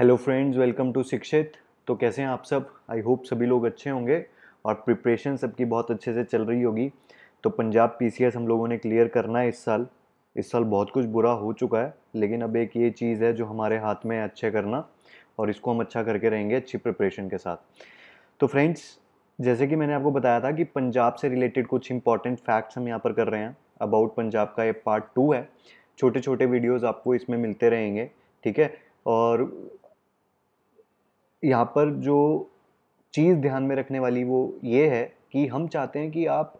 Hello friends welcome to शिक्षित तो कैसे हैं आप सब आई होप सभी लोग अच्छे होंगे और प्रिपरेशन सबकी बहुत अच्छे से चल रही होगी तो पंजाब पीसीएस हम लोगों ने क्लियर करना है इस साल इस साल बहुत कुछ बुरा हो चुका है लेकिन अब एक ये चीज़ है जो हमारे हाथ में है अच्छे करना और इसको हम अच्छा करके रहेंगे अच्छी प्रिपरेशन के साथ तो फ्रेंड्स जैसे कि मैंने आपको बताया था कि पंजाब से रिलेटेड कुछ इंपॉर्टेंट फैक्ट्स हम यहाँ पर कर रहे हैं अबाउट पंजाब का ये पार्ट टू है छोटे छोटे वीडियोज़ आपको इसमें मिलते रहेंगे ठीक है और यहाँ पर जो चीज़ ध्यान में रखने वाली वो ये है कि हम चाहते हैं कि आप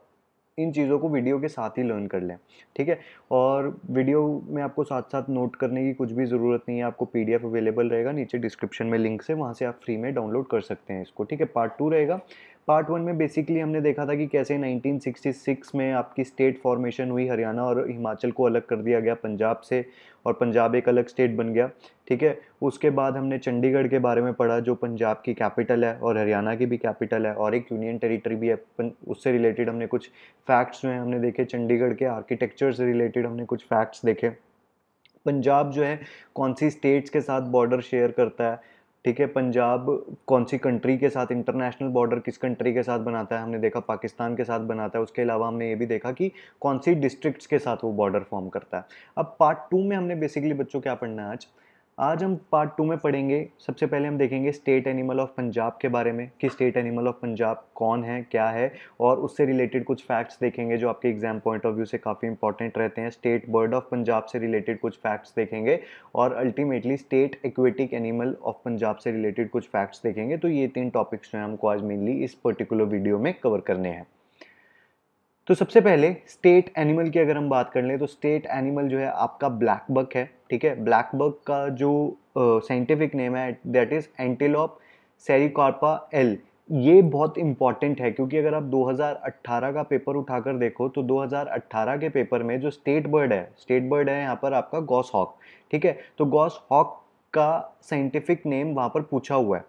इन चीज़ों को वीडियो के साथ ही लर्न कर लें ठीक है और वीडियो में आपको साथ साथ नोट करने की कुछ भी ज़रूरत नहीं है आपको पीडीएफ अवेलेबल रहेगा नीचे डिस्क्रिप्शन में लिंक से वहाँ से आप फ्री में डाउनलोड कर सकते हैं इसको ठीक है पार्ट टू रहेगा पार्ट वन में बेसिकली हमने देखा था कि कैसे 1966 में आपकी स्टेट फॉर्मेशन हुई हरियाणा और हिमाचल को अलग कर दिया गया पंजाब से और पंजाब एक अलग स्टेट बन गया ठीक है उसके बाद हमने चंडीगढ़ के बारे में पढ़ा जो पंजाब की कैपिटल है और हरियाणा की भी कैपिटल है और एक यूनियन टेरिटरी भी है उससे रिलेटेड हमने कुछ फैक्ट्स जो हैं हमने देखे चंडीगढ़ के आर्किटेक्चर से रिलेटेड हमने कुछ फैक्ट्स देखे पंजाब जो है कौन सी स्टेट्स के साथ बॉर्डर शेयर करता है ठीक है पंजाब कौन सी कंट्री के साथ इंटरनेशनल बॉर्डर किस कंट्री के साथ बनाता है हमने देखा पाकिस्तान के साथ बनाता है उसके अलावा हमने ये भी देखा कि कौन सी डिस्ट्रिक्ट्स के साथ वो बॉर्डर फॉर्म करता है अब पार्ट टू में हमने बेसिकली बच्चों क्या पढ़ना है आज आज हम पार्ट टू में पढ़ेंगे सबसे पहले हम देखेंगे स्टेट एनिमल ऑफ पंजाब के बारे में कि स्टेट एनिमल ऑफ पंजाब कौन है क्या है और उससे रिलेटेड कुछ फैक्ट्स देखेंगे जो आपके एग्जाम पॉइंट ऑफ व्यू से काफ़ी इंपॉर्टेंट रहते हैं स्टेट बर्ड ऑफ पंजाब से रिलेटेड कुछ फैक्ट्स देखेंगे और ultimately state aquatic animal of Punjab से रिलेटेड कुछ फैक्ट्स देखेंगे तो ये तीन टॉपिक्स जो हैं हमको आज मेनली इस पर्टिकुलर वीडियो में कवर करने हैं तो सबसे पहले स्टेट एनिमल की अगर हम बात कर लें तो स्टेट एनिमल जो है आपका ब्लैक बक है ठीक है ब्लैक बक का जो साइंटिफिक नेम है that is antelope cervicapra L ये बहुत इंपॉर्टेंट है क्योंकि अगर आप 2018 का पेपर उठाकर देखो तो 2018 के पेपर में जो स्टेट बर्ड है स्टेट बर्ड है यहाँ पर आपका गॉस हॉक ठीक है तो गॉस हॉक का साइंटिफिक नेम वहाँ पर पूछा हुआ है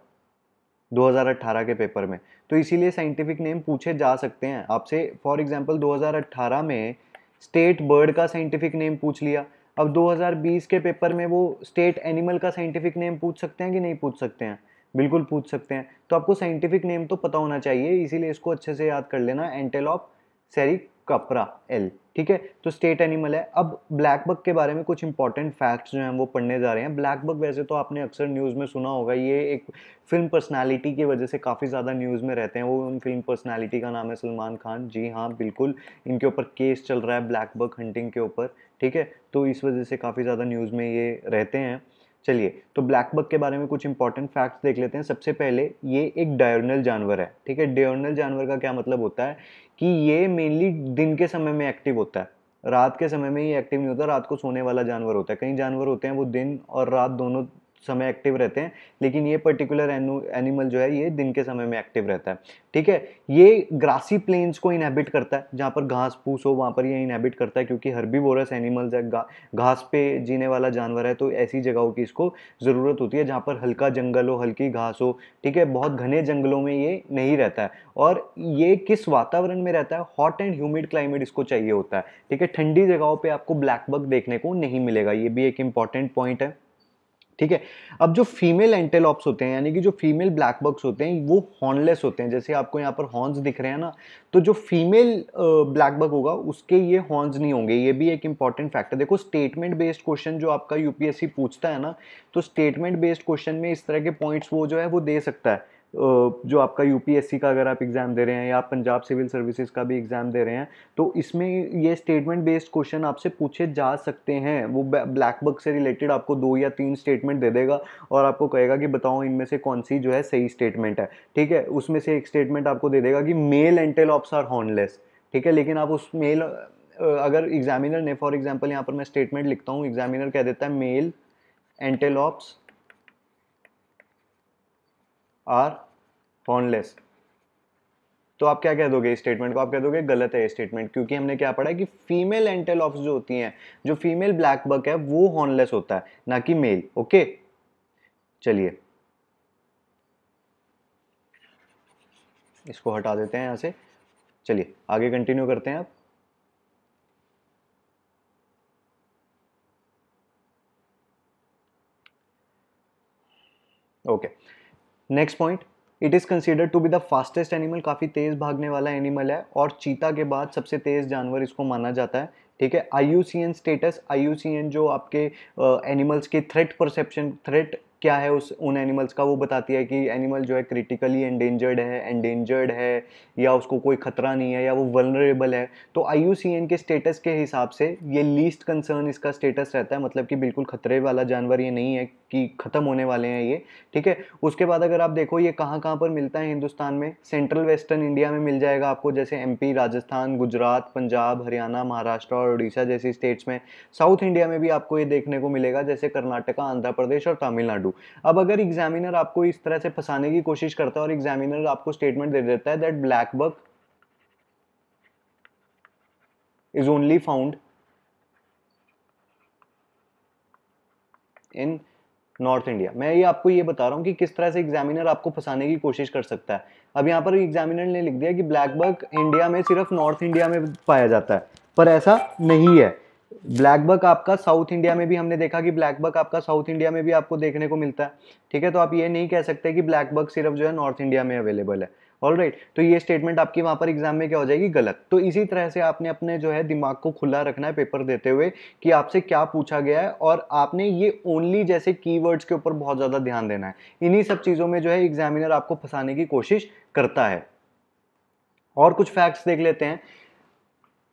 2018 के पेपर में तो इसीलिए साइंटिफिक नेम पूछे जा सकते हैं आपसे फॉर एग्जांपल 2018 में स्टेट बर्ड का साइंटिफिक नेम पूछ लिया अब 2020 के पेपर में वो स्टेट एनिमल का साइंटिफिक नेम पूछ सकते हैं कि नहीं पूछ सकते हैं बिल्कुल पूछ सकते हैं तो आपको साइंटिफिक नेम तो पता होना चाहिए इसीलिए इसको अच्छे से याद कर लेना एंटेलॉप कपरा एल ठीक है तो स्टेट एनिमल है अब ब्लैक बग के बारे में कुछ इंपॉर्टेंट फैक्ट्स जो हैं वो पढ़ने जा रहे हैं ब्लैक बग वैसे तो आपने अक्सर न्यूज़ में सुना होगा ये एक फिल्म पर्सनालिटी की वजह से काफ़ी ज़्यादा न्यूज़ में रहते हैं वो उन फिल्म पर्सनालिटी का नाम है सलमान खान जी हाँ बिल्कुल इनके ऊपर केस चल रहा है ब्लैक बग हंटिंग के ऊपर ठीक है तो इस वजह से काफ़ी ज़्यादा न्यूज़ में ये रहते हैं चलिए तो ब्लैक बक के बारे में कुछ इंपॉर्टेंट फैक्ट्स देख लेते हैं सबसे पहले ये एक डायोर्नल जानवर है ठीक है डायोर्नल जानवर का क्या मतलब होता है कि ये मेनली दिन के समय में एक्टिव होता है रात के समय में ये एक्टिव नहीं होता रात को सोने वाला जानवर होता है कई जानवर होते हैं वो दिन और रात दोनों समय एक्टिव रहते हैं लेकिन ये पर्टिकुलर एनिमल जो है ये दिन के समय में एक्टिव रहता है ठीक है ये ग्रासी प्लेन्स को इनहेबिट करता है जहाँ पर घास फूस हो वहाँ पर ये इनहेबिट करता है क्योंकि हर्बीवोरस एनिमल्स है घास पे जीने वाला जानवर है तो ऐसी जगहों की इसको ज़रूरत होती है जहाँ पर हल्का जंगल हो हल्की घास हो ठीक है बहुत घने जंगलों में ये नहीं रहता है और ये किस वातावरण में रहता है हॉट एंड ह्यूमिड क्लाइमेट इसको चाहिए होता है ठीक है ठंडी जगहों पर आपको ब्लैक बक देखने को नहीं मिलेगा ये भी एक इंपॉर्टेंट पॉइंट है ठीक है अब जो फीमेल एंटेलॉप्स होते हैं यानी कि जो फीमेल ब्लैक बक्स होते हैं वो हॉर्नलेस होते हैं जैसे आपको यहाँ पर हॉर्न्स दिख रहे हैं ना तो जो फीमेल ब्लैक बक होगा उसके ये हॉर्न्स नहीं होंगे ये भी एक इंपॉर्टेंट फैक्टर देखो स्टेटमेंट बेस्ड क्वेश्चन जो आपका यूपीएससी पूछता है ना तो स्टेटमेंट बेस्ड क्वेश्चन में इस तरह के पॉइंट्स वो जो है वो दे सकता है जो आपका यूपीएससी का अगर आप एग्ज़ाम दे रहे हैं या आप पंजाब सिविल सर्विसेज का भी एग्ज़ाम दे रहे हैं तो इसमें ये स्टेटमेंट बेस्ड क्वेश्चन आपसे पूछे जा सकते हैं वो ब्लैक बुक से रिलेटेड आपको दो या तीन स्टेटमेंट दे देगा और आपको कहेगा कि बताओ इनमें से कौन सी जो है सही स्टेटमेंट है ठीक है उसमें से एक स्टेटमेंट आपको दे देगा कि मेल एंटेलॉप्स आर हॉर्नलेस ठीक है लेकिन आप उस मेल अगर एग्जामिनर ने फॉर एग्जाम्पल यहाँ पर मैं स्टेटमेंट लिखता हूँ एग्जामिनर कह देता है मेल एंटेलॉप्स आर हॉर्नलेस तो आप क्या कह दोगे इस स्टेटमेंट को आप कह दोगे गलत है ये स्टेटमेंट क्योंकि हमने क्या पढ़ा है कि फीमेल एंटेल ऑफ जो होती हैं जो फीमेल ब्लैक बक है वो हॉर्नलेस होता है ना कि मेल ओके चलिए इसको हटा देते हैं यहां से चलिए आगे कंटिन्यू करते हैं आप okay okay. Next point it is consider to be the fastest animal काफ़ी तेज़ भागने वाला एनिमल है और चीता के बाद सबसे तेज़ जानवर इसको माना जाता है ठीक है आई स्टेटस आई जो आपके एनिमल्स uh, के थ्रेट परसेप्शन थ्रेट क्या है उस उन एनिमल्स का वो बताती है कि एनिमल जो है क्रिटिकली एंडेंजर्ड है एंडेंजर्ड है या उसको कोई ख़तरा नहीं है या वो वनरेबल है तो आई के स्टेटस के हिसाब से ये लीस्ट कंसर्न इसका स्टेटस रहता है मतलब कि बिल्कुल ख़तरे वाला जानवर ये नहीं है कि ख़त्म होने वाले हैं ये ठीक है उसके बाद अगर आप देखो ये कहाँ कहाँ पर मिलता है हिंदुस्तान में सेंट्रल वेस्टर्न इंडिया में मिल जाएगा आपको जैसे एम राजस्थान गुजरात पंजाब हरियाणा महाराष्ट्र और उड़ीसा जैसी स्टेट्स में साउथ इंडिया में भी आपको ये देखने को मिलेगा जैसे कर्नाटका आंध्र प्रदेश और तमिलनाडु टू अब अगर एग्जामिनर आपको इस तरह से फंसाने की कोशिश करता है और एग्जामिनर आपको स्टेटमेंट दे देता है that black buck is only found in North India मैं ये आपको ये बता रहा हूँ कि किस तरह से एग्जामिनर आपको फंसाने की कोशिश कर सकता है अब यहाँ पर एग्जामिनर ने लिख दिया कि ब्लैक बक इंडिया में सिर्फ नॉर्थ इंडिया में पाया जाता है पर ऐसा नहीं है ब्लैकबक आपका साउथ इंडिया में भी हमने देखा कि ब्लैकबक आपका साउथ इंडिया में भी आपको देखने को मिलता है ठीक है तो आप ये नहीं कह सकते कि ब्लैकबक सिर्फ जो है नॉर्थ इंडिया में अवेलेबल है ऑल राइट right. तो ये स्टेटमेंट आपकी वहाँ पर एग्जाम में क्या हो जाएगी गलत तो इसी तरह से आपने अपने जो है दिमाग को खुला रखना है पेपर देते हुए कि आपसे क्या पूछा गया है और आपने ये ओनली जैसे कीवर्ड्स के ऊपर बहुत ज़्यादा ध्यान देना है इन्हीं सब चीज़ों में जो है एग्जामिनर आपको फंसाने की कोशिश करता है और कुछ फैक्ट्स देख लेते हैं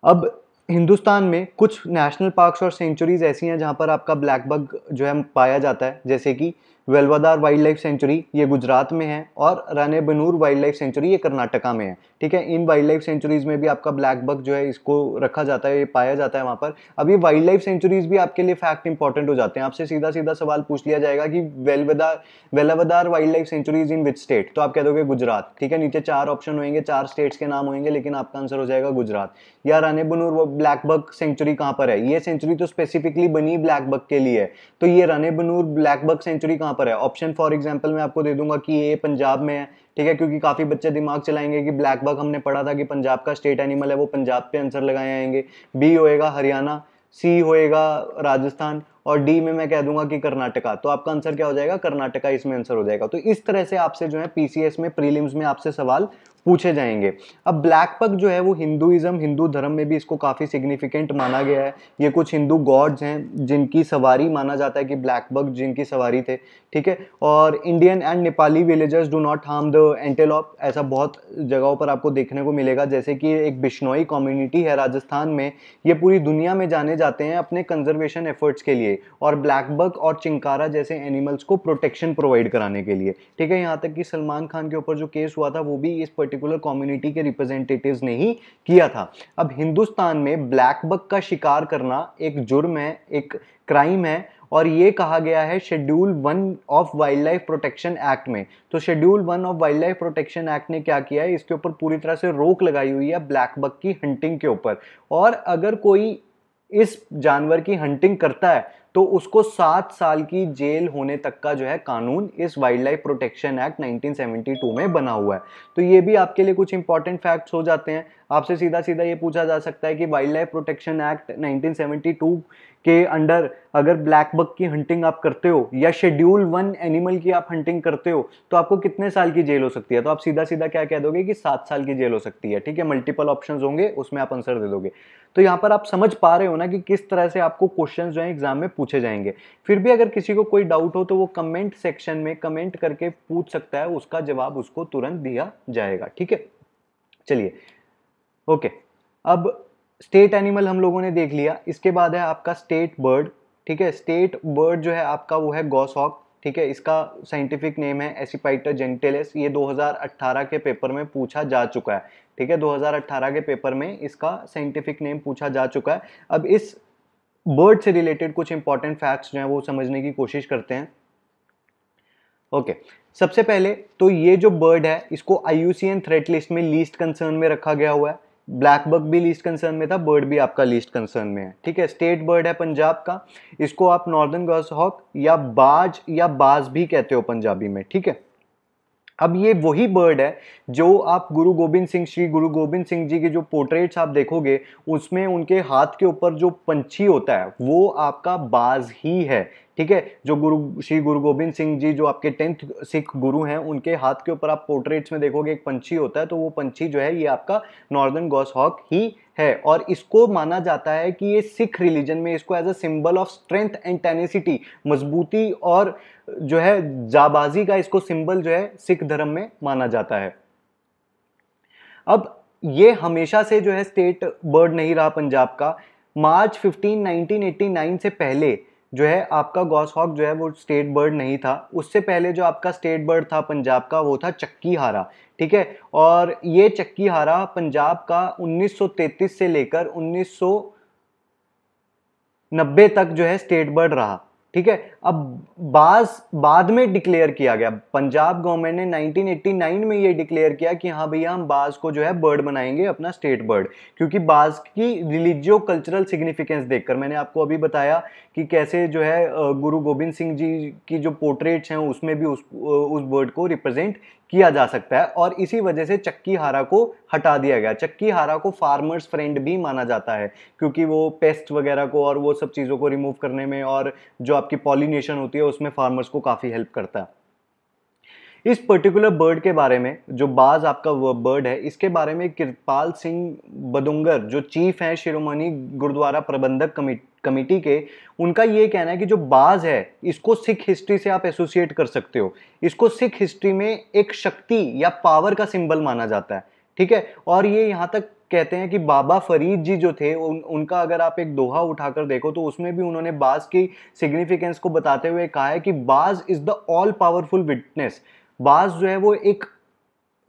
अब हिंदुस्तान में कुछ नेशनल पार्क्स और सेंचुरीज़ ऐसी हैं जहाँ पर आपका ब्लैक बग जो है पाया जाता है जैसे कि वेलवादार वाइल्ड लाइफ सेंचुरी ये गुजरात में है और रने बनूर वाइल्ड लाइफ सेंचुरी ये कर्नाटका में है ठीक है इन वाइल्ड लाइफ सेंचुरीज़ में भी आपका ब्लैक बक जो है इसको रखा जाता है ये पाया जाता है वहाँ पर अब ये वाइल्ड लाइफ सेंचुरीज़ भी आपके लिए फैक्ट इंपॉर्टेंट हो जाते हैं आपसे सीधा सीधा सवाल पूछ लिया जाएगा कि Velavadar Velavadar wildlife sanctuaries in which state तो आप कह दोगे गुजरात ठीक है नीचे चार ऑप्शन होंगे चार स्टेट्स के नाम होंगे लेकिन आपका आंसर हो जाएगा गुजरात या रने बनूर वो ब्लैक बक सेंचुरी कहाँ पर है ये सेंचुरी तो स्पेसिफिकली बनी ब्लैक बक के लिए तो ये रने बनूर ब्लैक बक सेंचुरी कहाँ पर है ऑप्शन फॉर एग्जाम्पल मैं आपको दे दूंगा कि ये पंजाब में है ठीक है क्योंकि काफ़ी बच्चे दिमाग चलाएंगे कि ब्लैक बग हमने पढ़ा था कि पंजाब का स्टेट एनिमल है वो पंजाब पे आंसर लगाए आएंगे बी होएगा हरियाणा सी होएगा राजस्थान और डी में मैं कह दूंगा कि कर्नाटका तो आपका आंसर क्या हो जाएगा कर्नाटका इसमें आंसर हो जाएगा तो इस तरह से आपसे जो है पीसीएस में प्रीलिम्स में आपसे सवाल पूछे जाएंगे अब ब्लैक पग जो है वो हिंदुइज्म हिंदू धर्म में भी इसको काफ़ी सिग्निफिकेंट माना गया है ये कुछ हिंदू गॉड्स हैं जिनकी सवारी माना जाता है कि ब्लैक पग जिनकी सवारी थे ठीक है और Indian and Nepali villagers do not harm the antelope ऐसा बहुत जगहों पर आपको देखने को मिलेगा जैसे कि एक बिश्नोई कम्युनिटी है राजस्थान में ये पूरी दुनिया में जाने जाते हैं अपने कंजर्वेशन एफर्ट्स के लिए और ब्लैकबक और चिंकारा जैसे एनिमल्स को प्रोटेक्शन प्रोवाइड कराने के लिए ठीक है यहाँ तक कि सलमान खान के ऊपर जो केस हुआ था वो भी इस पर्टिकुलर कम्युनिटी के रिप्रेजेंटेटिव ने ही किया था अब हिंदुस्तान में ब्लैकबक का शिकार करना एक जुर्म है एक क्राइम है और ये कहा गया है schedule one of wildlife protection act में तो schedule one of wildlife protection act ने क्या किया है इसके ऊपर पूरी तरह से रोक लगाई हुई है ब्लैक बक की हंटिंग के ऊपर और अगर कोई इस जानवर की हंटिंग करता है तो उसको सात साल की जेल होने तक का जो है कानून इस वाइल्ड लाइफ प्रोटेक्शन एक्ट 1972 में बना हुआ है तो ये भी आपके लिए कुछ इंपॉर्टेंट फैक्ट्स हो जाते हैं आपसे सीधा सीधा ये पूछा जा सकता है कि वाइल्ड लाइफ प्रोटेक्शन एक्ट 1972 के अंडर अगर ब्लैक बक की हंटिंग आप करते हो या शेड्यूल वन एनिमल की आप हंटिंग करते हो तो आपको कितने साल की जेल हो सकती है तो आप सीधा सीधा क्या कह दोगे कि सात साल की जेल हो सकती है ठीक है मल्टीपल ऑप्शन होंगे उसमें आप आंसर दे दोगे तो यहाँ पर आप समझ पा रहे हो ना कि किस तरह से आपको क्वेश्चन जो है एग्जाम में पूछे जाएंगे फिर भी अगर किसी को कोई डाउट हो तो वो कमेंट सेक्शन में कमेंट करके पूछ सकता है उसका जवाब उसको तुरंत दिया जाएगा ठीक है चलिए ओके अब स्टेट एनिमल हम लोगों ने देख लिया इसके बाद है आपका स्टेट बर्ड ठीक है स्टेट बर्ड जो है आपका वो है गॉसहॉक ठीक है इसका साइंटिफिक नेम है एसिपाइटर जेंटेलेस ये 2018 के पेपर में पूछा जा चुका है ठीक है 2018 के पेपर में इसका साइंटिफिक नेम पूछा जा चुका है अब इस बर्ड से रिलेटेड कुछ इंपॉर्टेंट फैक्ट्स जो हैं वो समझने की कोशिश करते हैं ओके okay. सबसे पहले तो ये जो बर्ड है इसको आई थ्रेट लिस्ट में लीस्ट कंसर्न में रखा गया हुआ है बर्ग भी लीस्ट कंसर्न में था बर्ड भी आपका लीस्ट कंसर्न में है ठीक है स्टेट बर्ड है पंजाब का इसको आप नॉर्दर्न गॉस हॉक या बाज या बाज भी कहते हो पंजाबी में ठीक है अब ये वही बर्ड है जो आप गुरु गोबिंद सिंह श्री गुरु गोबिंद सिंह जी के जो पोर्ट्रेट्स आप देखोगे उसमें उनके हाथ के ऊपर जो पंछी होता है वो आपका बाज ही है ठीक है जो गुरु श्री गुरु गोबिंद सिंह जी जो आपके टेंथ सिख गुरु हैं उनके हाथ के ऊपर आप पोर्ट्रेट्स में देखोगे एक पंछी होता है तो वो पंछी जो है ये आपका नॉर्दर्न गॉस हॉक ही है और इसको माना जाता है कि ये सिख रिलीजन में इसको as a symbol of strength and tenacity मजबूती और जो है जाबाजी का इसको सिंबल जो है सिख धर्म में माना जाता है अब ये हमेशा से जो है स्टेट बर्ड नहीं रहा पंजाब का मार्च 15 1989 से पहले जो है आपका गॉस जो है वो स्टेट बर्ड नहीं था उससे पहले जो आपका स्टेट बर्ड था पंजाब का वो था चक्की हारा ठीक है और ये चक्की हारा पंजाब का 1933 से लेकर 1990 तक जो है स्टेट बर्ड रहा ठीक है अब बाज बाद में डिक्लेयर किया गया पंजाब गवर्नमेंट ने 1989 में ये डिक्लेयर किया कि हाँ भैया हम बाज को जो है बर्ड बनाएंगे अपना स्टेट बर्ड क्योंकि बाज की रिलीजियो कल्चरल सिग्निफिकेंस देखकर मैंने आपको अभी बताया कि कैसे जो है गुरु गोविंद सिंह जी की जो पोर्ट्रेट्स हैं उसमें भी उस उस बर्ड को रिप्रेजेंट किया जा सकता है और इसी वजह से चक्की हारा को हटा दिया गया चक्की हारा को फार्मर्स फ्रेंड भी माना जाता है क्योंकि वो पेस्ट वगैरह को और वो सब चीज़ों को रिमूव करने में और जो आपकी पॉलिनेशन होती है उसमें फार्मर्स को काफ़ी हेल्प करता है इस पर्टिकुलर बर्ड के बारे में जो बाज आपका बर्ड है इसके बारे में कृपाल सिंह बदुंगर जो चीफ हैं शिरोमणि गुरुद्वारा प्रबंधक कमेटी कमेटी के उनका ये कहना है कि जो बाज है इसको सिख हिस्ट्री से आप एसोसिएट कर सकते हो इसको सिख हिस्ट्री में एक शक्ति या पावर का सिंबल माना जाता है ठीक है और ये यहाँ तक कहते हैं कि बाबा फरीद जी जो थे उन, उनका अगर आप एक दोहा उठाकर देखो तो उसमें भी उन्होंने बाज की सिग्निफिकेंस को बताते हुए कहा है कि बाज is the all powerful witness बाज जो है वो एक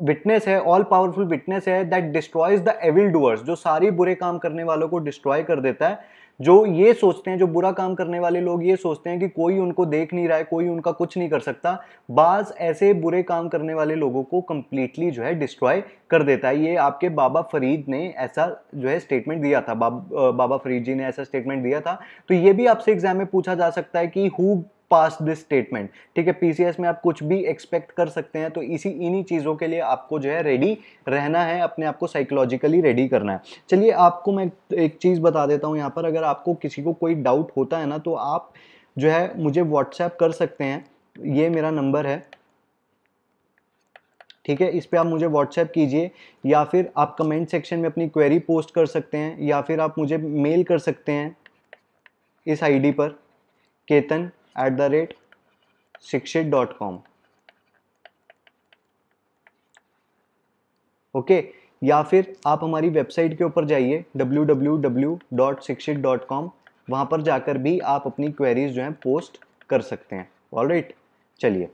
विटनेस है ऑल पावरफुल विटनेस है that destroys the evil doers जो सारी बुरे काम करने वालों को डिस्ट्रॉय कर देता है जो ये सोचते हैं जो बुरा काम करने वाले लोग ये सोचते हैं कि कोई उनको देख नहीं रहा है कोई उनका कुछ नहीं कर सकता बाज ऐसे बुरे काम करने वाले लोगों को कम्प्लीटली जो है डिस्ट्रॉय कर देता है ये आपके बाबा फरीद ने ऐसा जो है स्टेटमेंट दिया था बाब, बाबा फरीद जी ने ऐसा स्टेटमेंट दिया था तो ये भी आपसे एग्जाम में पूछा जा सकता है कि हु पास दिस स्टेटमेंट ठीक है पीसीएस में आप कुछ भी एक्सपेक्ट कर सकते हैं तो इसी इन्हीं चीज़ों के लिए आपको जो है रेडी रहना है अपने आप को साइकोलॉजिकली रेडी करना है चलिए आपको मैं एक चीज़ बता देता हूँ यहाँ पर अगर आपको किसी को कोई डाउट होता है ना तो आप जो है मुझे व्हाट्सएप कर सकते हैं ये मेरा नंबर है ठीक है इस पर आप मुझे व्हाट्सएप कीजिए या फिर आप कमेंट सेक्शन में अपनी क्वेरी पोस्ट कर सकते हैं या फिर आप मुझे मेल कर सकते हैं इस आईडी पर Ketan at the rate Shikshit dot com okay या फिर आप हमारी वेबसाइट के ऊपर जाइए W W W dot Shikshit dot com वहां पर जाकर भी आप अपनी क्वेरीज जो हैं पोस्ट कर सकते हैं ऑल राइट चलिए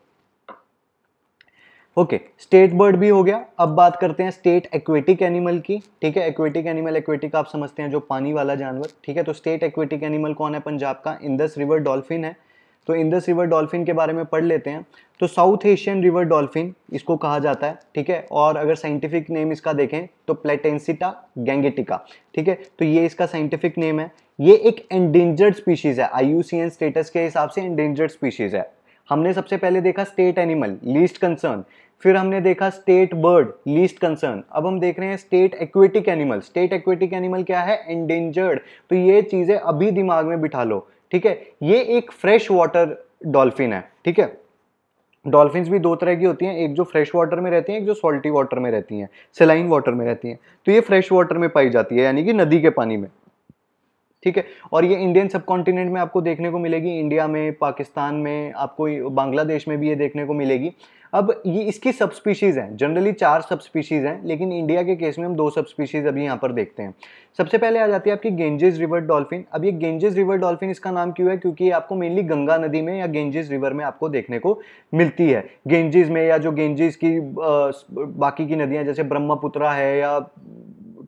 ओके स्टेट बर्ड भी हो गया अब बात करते हैं स्टेट एक्वेटिक एनिमल की ठीक है एक्वेटिक एनिमल एक्वेटिक आप समझते हैं जो पानी वाला जानवर ठीक है तो स्टेट एक्वेटिक एनिमल कौन है पंजाब का इंदस रिवर डॉल्फिन है तो इंदस रिवर डॉल्फिन के बारे में पढ़ लेते हैं तो साउथ एशियन रिवर डॉल्फिन इसको कहा जाता है ठीक है और अगर साइंटिफिक नेम इसका देखें तो प्लेटेंसिटा गैंगेटिका ठीक है तो ये इसका साइंटिफिक नेम है ये एक एंडेंजर्ड स्पीशीज़ है आई स्टेटस के हिसाब से एंडेंजर्ड स्पीशीज़ है हमने सबसे पहले देखा स्टेट एनिमल लीस्ट कंसर्न फिर हमने देखा स्टेट बर्ड लीस्ट कंसर्न अब हम देख रहे हैं state aquatic animal state aquatic animal क्या है एंडेंजर्ड तो ये चीज़ें अभी दिमाग में बिठा लो ठीक है ये एक फ्रेश वाटर डॉल्फिन है ठीक है डॉल्फिन भी दो तरह की होती हैं एक जो फ्रेश वाटर में रहती हैं एक जो सॉल्टी वाटर में रहती हैं सेलाइन वाटर में रहती हैं तो ये फ्रेश वाटर में पाई जाती है यानी कि नदी के पानी में ठीक है और ये इंडियन सब कॉन्टिनेंट में आपको देखने को मिलेगी इंडिया में पाकिस्तान में आपको बांग्लादेश में भी ये देखने को मिलेगी अब ये इसकी सब स्पीशीज़ हैं जनरली चार सब स्पीशीज़ हैं लेकिन इंडिया के केस में हम दो सब स्पीशीज़ अभी यहाँ पर देखते हैं सबसे पहले आ जाती है आपकी गेंजेस रिवर डॉल्फिन अब ये गेंजेस रिवर डॉल्फिन इसका नाम क्यों है क्योंकि ये आपको मेनली गंगा नदी में या गेंजेस रिवर में आपको देखने को मिलती है गेंजेस में या जो गेंजेस की आ, बाकी की नदियाँ जैसे ब्रह्मपुत्रा है या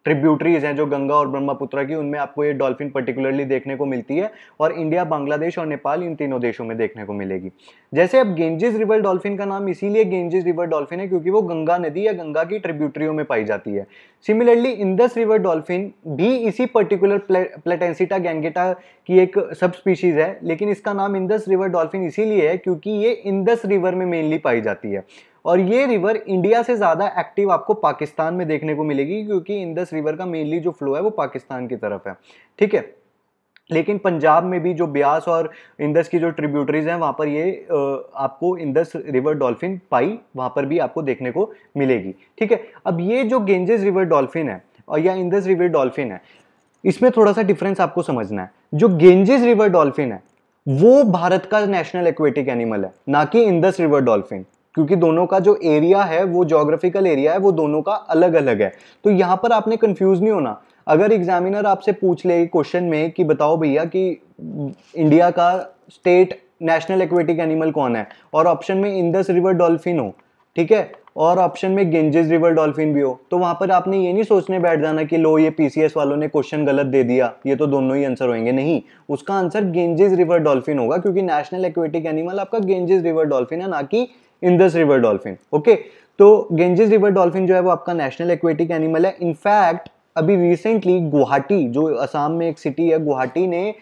ट्रिब्यूटरीज हैं जो गंगा और ब्रह्मपुत्र की उनमें आपको ये डॉल्फिन पर्टिकुलरली देखने को मिलती है और इंडिया बांग्लादेश और नेपाल इन तीनों देशों में देखने को मिलेगी जैसे अब गेंजेस रिवर डॉल्फिन का नाम इसीलिए गेंजेस रिवर डॉल्फिन है क्योंकि वो गंगा नदी या गंगा की ट्रिब्यूटरियों में पाई जाती है सिमिलरली इंदस रिवर डॉल्फिन भी इसी पर्टिकुलर प्लेटेंसिटा गैंगेटा की एक सब स्पीशीज़ है लेकिन इसका नाम इंदस रिवर डॉल्फिन इसीलिए है क्योंकि ये इंदस रिवर में मेनली पाई जाती है और ये रिवर इंडिया से ज़्यादा एक्टिव आपको पाकिस्तान में देखने को मिलेगी क्योंकि इंदस रिवर का मेनली जो फ्लो है वो पाकिस्तान की तरफ है ठीक है लेकिन पंजाब में भी जो ब्यास और इंदस की जो ट्रिब्यूटरीज हैं वहाँ पर ये आपको इंदस रिवर डॉल्फिन पाई वहाँ पर भी आपको देखने को मिलेगी ठीक है अब ये जो गेंजेस रिवर डॉल्फिन है और या इंदस रिवर डॉल्फिन है इसमें थोड़ा सा डिफरेंस आपको समझना है जो गेंजेस रिवर डॉल्फिन है वो भारत का नेशनल एक्वेटिक एनिमल है ना कि इंदस रिवर डॉल्फिन क्योंकि दोनों का जो एरिया है वो जोग्राफिकल एरिया है वो दोनों का अलग अलग है तो यहाँ पर आपने कन्फ्यूज़ नहीं होना अगर एग्जामिनर आपसे पूछ ले क्वेश्चन में कि बताओ भैया कि इंडिया का स्टेट नेशनल एक्वेटिक एनिमल कौन है और ऑप्शन में इंदस रिवर डॉल्फिन हो ठीक है और ऑप्शन में गेंजेस रिवर डॉल्फिन भी हो तो वहाँ पर आपने ये नहीं सोचने बैठ जाना कि लो ये पीसीएस वालों ने क्वेश्चन गलत दे दिया ये तो दोनों ही आंसर होंगे नहीं उसका आंसर गेंजेस रिवर डॉल्फिन होगा क्योंकि नेशनल एक्वेटिक एनिमल आपका गेंजेस रिवर डॉल्फिन है ना कि इन रिवर डॉल्फिन ओके तो गेंजेस रिवर डॉल्फिन जो है वो आपका नेशनल एक्वेटिक एनिमल है इनफैक्ट अभी रिसेंटली गुवाहाटी जो असम में एक सिटी है गुवाहाटी ने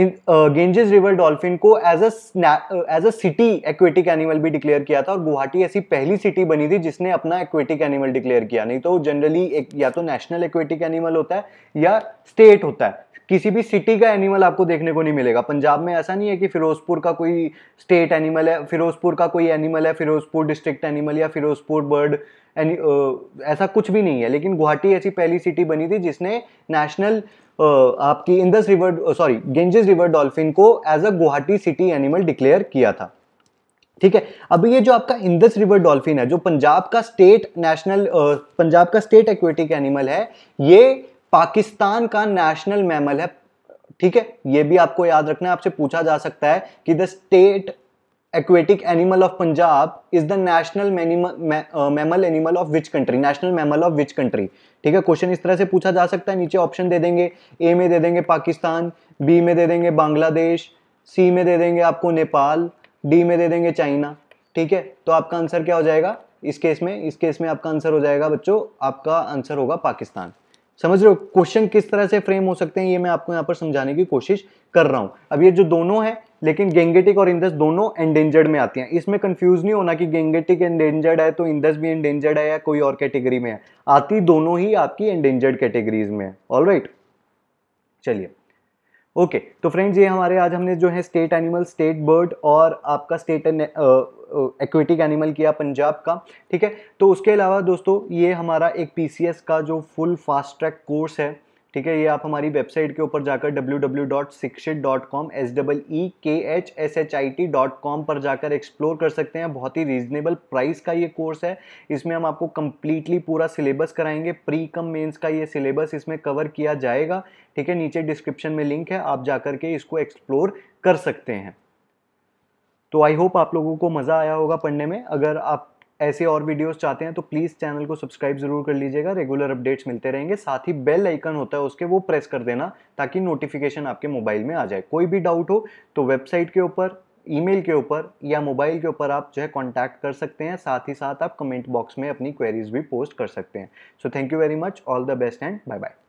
गेंजेस रिवर डॉल्फिन को as as a city aquatic animal भी डिक्लेयर किया था और गुवाहाटी ऐसी पहली सिटी बनी थी जिसने अपना एक्वेटिक एनिमल डिक्लेयर किया नहीं तो जनरली एक या तो नेशनल एक्वेटिक एनिमल होता है या स्टेट होता है किसी भी सिटी का एनिमल आपको देखने को नहीं मिलेगा पंजाब में ऐसा नहीं है कि फिरोजपुर का कोई स्टेट एनिमल है फिरोजपुर का कोई एनिमल है फिरोजपुर डिस्ट्रिक्ट एनिमल या फिरोजपुर बर्ड एनि ऐसा कुछ भी नहीं है लेकिन गुवाहाटी ऐसी पहली सिटी बनी थी जिसने नेशनल आपकी Indus river sorry Ganges river dolphin को as a Guwahati city animal declare किया था ठीक है अभी ये जो आपका इंदस रिवर डॉल्फिन है जो पंजाब का स्टेट नेशनल पंजाब का स्टेट एक्वेटिक एनिमल है ये पाकिस्तान का नेशनल मैमल है ठीक है ये भी आपको याद रखना है आपसे पूछा जा सकता है कि the state aquatic animal of Punjab is the national mammal animal of which country national mammal of which country ठीक है क्वेश्चन इस तरह से पूछा जा सकता है नीचे ऑप्शन दे देंगे ए में दे देंगे पाकिस्तान बी में दे देंगे बांग्लादेश सी में दे देंगे आपको नेपाल डी में दे देंगे चाइना ठीक है तो आपका आंसर क्या हो जाएगा इस केस में इस केस में आपका आंसर हो जाएगा बच्चों आपका आंसर होगा पाकिस्तान समझ रहे हो क्वेश्चन किस तरह से फ्रेम हो सकते हैं ये मैं आपको यहाँ पर समझाने की कोशिश कर रहा हूँ अब ये जो दोनों है लेकिन गेंगेटिक और इंदस दोनों एंडेंजर्ड में आती हैं इसमें कंफ्यूज नहीं होना कि गेंगेटिक एंडेंजर्ड है तो इंदस भी एंडेंजर्ड है या कोई और कैटेगरी में है आती दोनों ही आपकी एंडेंजर्ड कैटेगरीज में है ऑल राइट चलिए ओके तो फ्रेंड्स ये हमारे आज हमने जो है स्टेट एनिमल स्टेट बर्ड और आपका स्टेट एक्विटिक एनिमल किया पंजाब का ठीक है तो उसके अलावा दोस्तों ये हमारा एक पीसीएस का जो फुल फास्ट ट्रैक कोर्स है ठीक है ये आप हमारी वेबसाइट के ऊपर जाकर W W dot Shikshit dot com S double E K H S H I T dot com पर जाकर एक्सप्लोर कर सकते हैं बहुत ही रीजनेबल प्राइस का ये कोर्स है इसमें हम आपको कम्प्लीटली पूरा सिलेबस कराएंगे प्री कम मेन्स का ये सिलेबस इसमें कवर किया जाएगा ठीक है नीचे डिस्क्रिप्शन में लिंक है आप जाकर के इसको एक्सप्लोर कर सकते हैं तो आई होप आप लोगों को मज़ा आया होगा पढ़ने में अगर आप ऐसे और वीडियोस चाहते हैं तो प्लीज़ चैनल को सब्सक्राइब ज़रूर कर लीजिएगा रेगुलर अपडेट्स मिलते रहेंगे साथ ही बेल आइकन होता है उसके वो प्रेस कर देना ताकि नोटिफिकेशन आपके मोबाइल में आ जाए कोई भी डाउट हो तो वेबसाइट के ऊपर ईमेल के ऊपर या मोबाइल के ऊपर आप जो है कॉन्टैक्ट कर सकते हैं साथ ही साथ आप कमेंट बॉक्स में अपनी क्वेरीज भी पोस्ट कर सकते हैं so thank you very much all the best and bye bye